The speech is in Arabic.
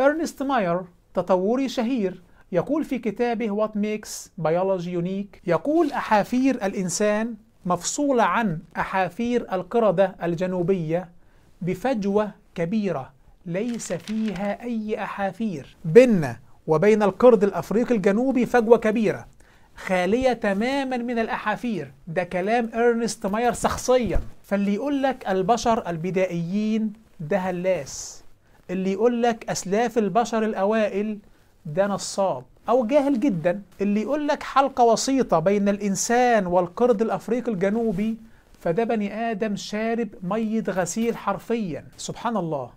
إرنست ماير تطوري شهير يقول في كتابه What Makes Biology Unique يقول أحافير الإنسان مفصولة عن أحافير القردة الجنوبية بفجوة كبيرة ليس فيها أي أحافير بيننا وبين القرد الأفريقي الجنوبي فجوة كبيرة خالية تماما من الأحافير ده كلام إرنست ماير شخصيا فاللي يقول لك البشر البدائيين ده هلاس اللي يقول لك أسلاف البشر الأوائل ده نصاب أو جاهل جدا اللي يقول لك حلقة وسيطة بين الإنسان والقرد الأفريقي الجنوبي فده بني آدم شارب مية غسيل حرفيا سبحان الله